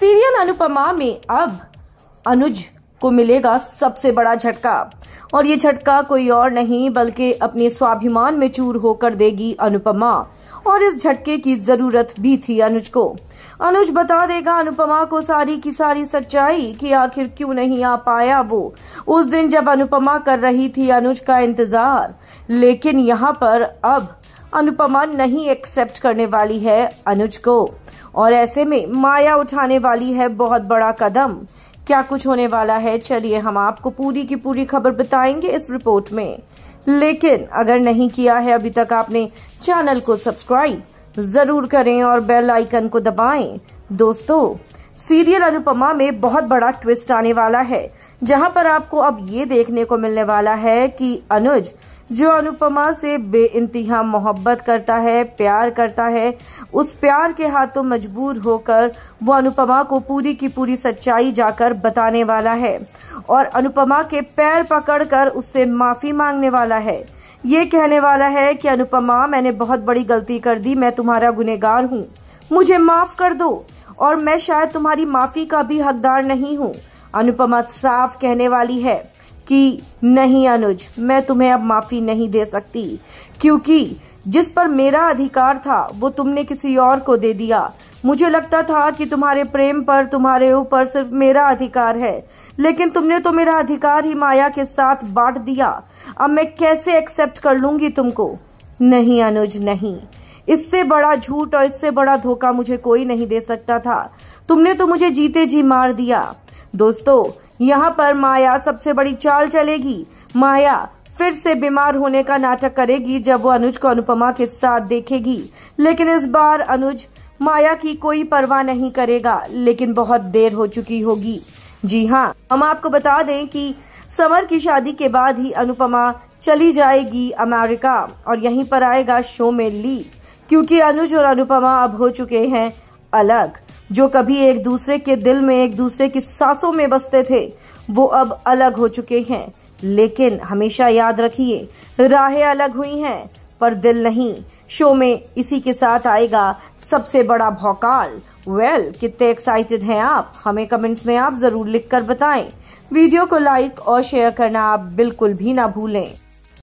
serial Anupama में अब अनुज को मिलेगा सबसे बड़ा झटका और ये झटका कोई और नहीं बल्कि अपने स्वाभिमान में चूर होकर देगी अनुपमा और इस झटके की जरूरत भी थी अनुज को अनुज बता देगा अनुपमा को सारी की सारी सच्चाई कि आखिर क्यों नहीं आ पाया वो उस दिन जब अनुपमा कर रही थी अनुज का इंतजार लेकिन यहाँ पर अब अनुपमा नहीं एक्सेप्ट करने वाली है अनुज को और ऐसे में माया उठाने वाली है बहुत बड़ा कदम क्या कुछ होने वाला है चलिए हम आपको पूरी की पूरी खबर बताएंगे इस रिपोर्ट में लेकिन अगर नहीं किया है अभी तक आपने चैनल को सब्सक्राइब जरूर करें और बेल आइकन को दबाएं दोस्तों सीरियल अनुपमा में बहुत बड़ा ट्विस्ट आने वाला है जहां पर आपको अब ये देखने को मिलने वाला है कि अनुज जो अनुपमा से इंतहा मोहब्बत करता है प्यार करता है उस प्यार के हाथों मजबूर होकर वो अनुपमा को पूरी की पूरी सच्चाई जाकर बताने वाला है और अनुपमा के पैर पकड़कर उससे माफ़ी मांगने वाला है ये कहने वाला है कि अनुपमा मैंने बहुत बड़ी गलती कर दी मैं तुम्हारा गुनेगार हूँ मुझे माफ़ कर दो और मैं शायद तुम्हारी माफ़ी का भी हकदार नहीं हूँ अनुपमा साफ कहने वाली है कि नहीं अनुज मैं तुम्हें अब माफी नहीं दे सकती क्योंकि जिस पर मेरा अधिकार था वो तुमने किसी और को दे दिया मुझे लगता था कि तुम्हारे प्रेम पर तुम्हारे ऊपर सिर्फ मेरा अधिकार है लेकिन तुमने तो मेरा अधिकार ही माया के साथ बांट दिया अब मैं कैसे एक्सेप्ट कर लूंगी तुमको नहीं अनुज नहीं इससे बड़ा झूठ और इससे बड़ा धोखा मुझे कोई नहीं दे सकता था तुमने तो मुझे जीते जी मार दिया दोस्तों यहाँ पर माया सबसे बड़ी चाल चलेगी माया फिर से बीमार होने का नाटक करेगी जब वो अनुज को अनुपमा के साथ देखेगी लेकिन इस बार अनुज माया की कोई परवाह नहीं करेगा लेकिन बहुत देर हो चुकी होगी जी हाँ हम आपको बता दें कि समर की शादी के बाद ही अनुपमा चली जाएगी अमेरिका और यहीं पर आएगा शो में ली क्योंकि अनुज और अनुपमा अब हो चुके हैं अलग जो कभी एक दूसरे के दिल में एक दूसरे की सांसों में बसते थे वो अब अलग हो चुके हैं लेकिन हमेशा याद रखिए राहें अलग हुई हैं पर दिल नहीं शो में इसी के साथ आएगा सबसे बड़ा भौकाल वेल well, कितने एक्साइटेड हैं आप हमें कमेंट्स में आप जरूर लिखकर बताएं वीडियो को लाइक और शेयर करना आप बिल्कुल भी ना भूलें